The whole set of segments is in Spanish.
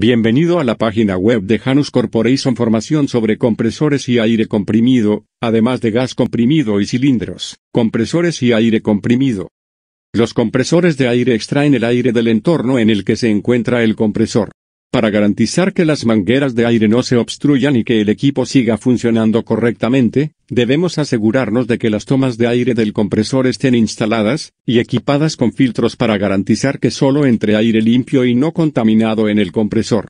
Bienvenido a la página web de Janus Corporation formación sobre compresores y aire comprimido, además de gas comprimido y cilindros, compresores y aire comprimido. Los compresores de aire extraen el aire del entorno en el que se encuentra el compresor para garantizar que las mangueras de aire no se obstruyan y que el equipo siga funcionando correctamente, debemos asegurarnos de que las tomas de aire del compresor estén instaladas y equipadas con filtros para garantizar que solo entre aire limpio y no contaminado en el compresor.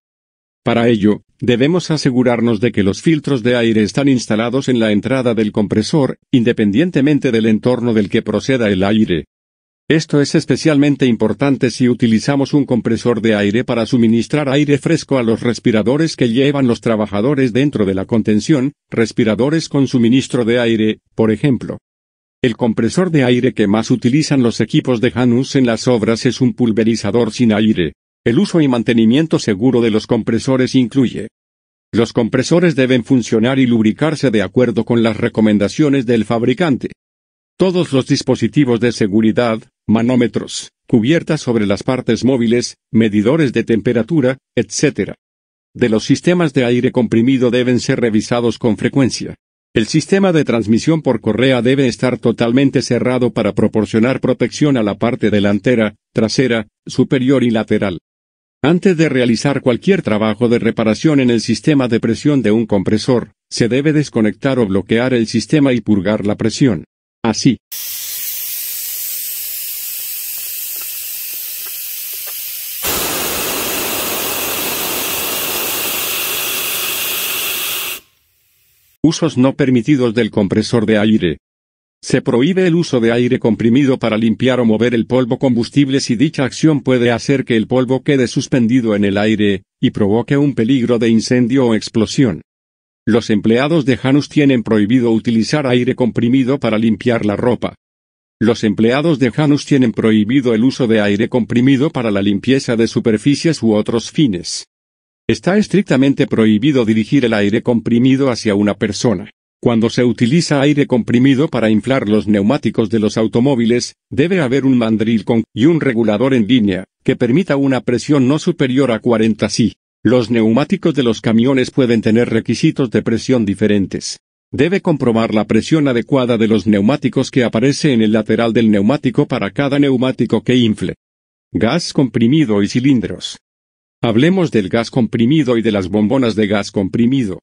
Para ello, debemos asegurarnos de que los filtros de aire están instalados en la entrada del compresor, independientemente del entorno del que proceda el aire, esto es especialmente importante si utilizamos un compresor de aire para suministrar aire fresco a los respiradores que llevan los trabajadores dentro de la contención, respiradores con suministro de aire, por ejemplo. El compresor de aire que más utilizan los equipos de Janus en las obras es un pulverizador sin aire. El uso y mantenimiento seguro de los compresores incluye los compresores deben funcionar y lubricarse de acuerdo con las recomendaciones del fabricante. Todos los dispositivos de seguridad, manómetros, cubiertas sobre las partes móviles, medidores de temperatura, etc. De los sistemas de aire comprimido deben ser revisados con frecuencia. El sistema de transmisión por correa debe estar totalmente cerrado para proporcionar protección a la parte delantera, trasera, superior y lateral. Antes de realizar cualquier trabajo de reparación en el sistema de presión de un compresor, se debe desconectar o bloquear el sistema y purgar la presión. Así. Usos no permitidos del compresor de aire. Se prohíbe el uso de aire comprimido para limpiar o mover el polvo combustible si dicha acción puede hacer que el polvo quede suspendido en el aire, y provoque un peligro de incendio o explosión. Los empleados de Janus tienen prohibido utilizar aire comprimido para limpiar la ropa. Los empleados de Janus tienen prohibido el uso de aire comprimido para la limpieza de superficies u otros fines. Está estrictamente prohibido dirigir el aire comprimido hacia una persona. Cuando se utiliza aire comprimido para inflar los neumáticos de los automóviles, debe haber un mandril con y un regulador en línea, que permita una presión no superior a 40 psi. Los neumáticos de los camiones pueden tener requisitos de presión diferentes. Debe comprobar la presión adecuada de los neumáticos que aparece en el lateral del neumático para cada neumático que infle. Gas comprimido y cilindros. Hablemos del gas comprimido y de las bombonas de gas comprimido.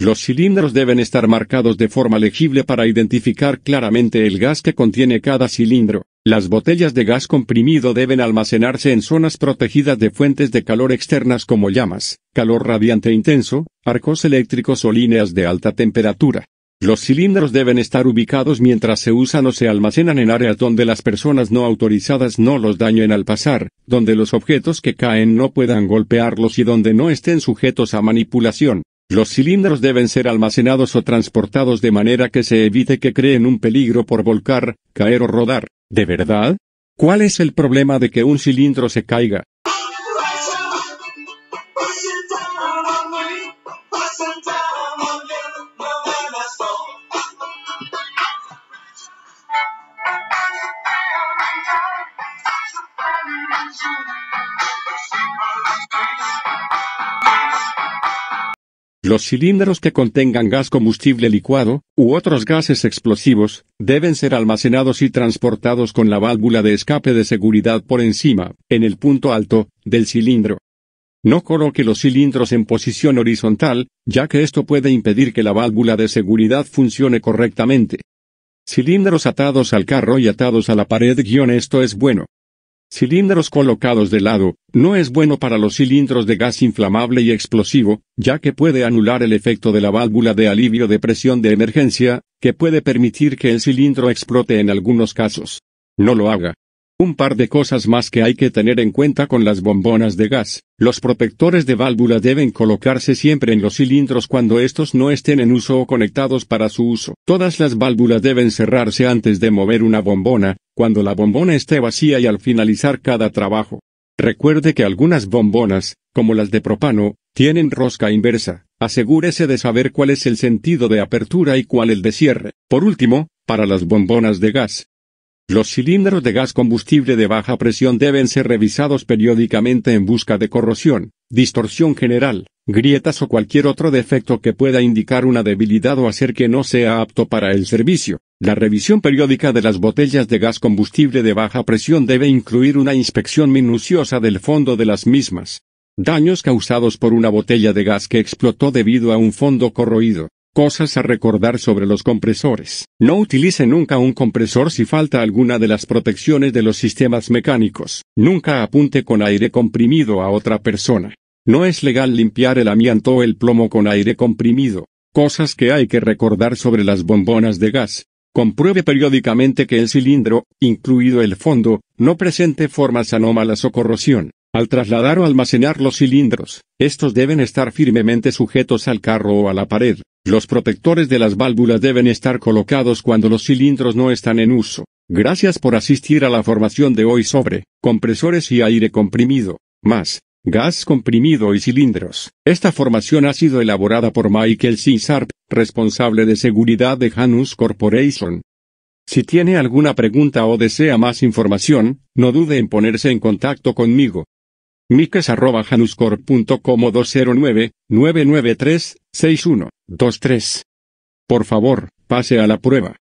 Los cilindros deben estar marcados de forma legible para identificar claramente el gas que contiene cada cilindro. Las botellas de gas comprimido deben almacenarse en zonas protegidas de fuentes de calor externas como llamas, calor radiante intenso, arcos eléctricos o líneas de alta temperatura. Los cilindros deben estar ubicados mientras se usan o se almacenan en áreas donde las personas no autorizadas no los dañen al pasar, donde los objetos que caen no puedan golpearlos y donde no estén sujetos a manipulación. Los cilindros deben ser almacenados o transportados de manera que se evite que creen un peligro por volcar, caer o rodar. ¿De verdad? ¿Cuál es el problema de que un cilindro se caiga? Los cilindros que contengan gas combustible licuado, u otros gases explosivos, deben ser almacenados y transportados con la válvula de escape de seguridad por encima, en el punto alto, del cilindro. No coloque los cilindros en posición horizontal, ya que esto puede impedir que la válvula de seguridad funcione correctamente. Cilindros atados al carro y atados a la pared guión esto es bueno. Cilindros colocados de lado, no es bueno para los cilindros de gas inflamable y explosivo, ya que puede anular el efecto de la válvula de alivio de presión de emergencia, que puede permitir que el cilindro explote en algunos casos. No lo haga. Un par de cosas más que hay que tener en cuenta con las bombonas de gas. Los protectores de válvula deben colocarse siempre en los cilindros cuando estos no estén en uso o conectados para su uso. Todas las válvulas deben cerrarse antes de mover una bombona, cuando la bombona esté vacía y al finalizar cada trabajo. Recuerde que algunas bombonas, como las de propano, tienen rosca inversa. Asegúrese de saber cuál es el sentido de apertura y cuál el de cierre. Por último, para las bombonas de gas, los cilindros de gas combustible de baja presión deben ser revisados periódicamente en busca de corrosión, distorsión general, grietas o cualquier otro defecto que pueda indicar una debilidad o hacer que no sea apto para el servicio. La revisión periódica de las botellas de gas combustible de baja presión debe incluir una inspección minuciosa del fondo de las mismas. Daños causados por una botella de gas que explotó debido a un fondo corroído. Cosas a recordar sobre los compresores. No utilice nunca un compresor si falta alguna de las protecciones de los sistemas mecánicos. Nunca apunte con aire comprimido a otra persona. No es legal limpiar el amianto o el plomo con aire comprimido. Cosas que hay que recordar sobre las bombonas de gas. Compruebe periódicamente que el cilindro, incluido el fondo, no presente formas anómalas o corrosión. Al trasladar o almacenar los cilindros, estos deben estar firmemente sujetos al carro o a la pared. Los protectores de las válvulas deben estar colocados cuando los cilindros no están en uso. Gracias por asistir a la formación de hoy sobre compresores y aire comprimido. Más, gas comprimido y cilindros. Esta formación ha sido elaborada por Michael C. Sharp, responsable de seguridad de Hanus Corporation. Si tiene alguna pregunta o desea más información, no dude en ponerse en contacto conmigo miques.januscor.com 209-993-6123. Por favor, pase a la prueba.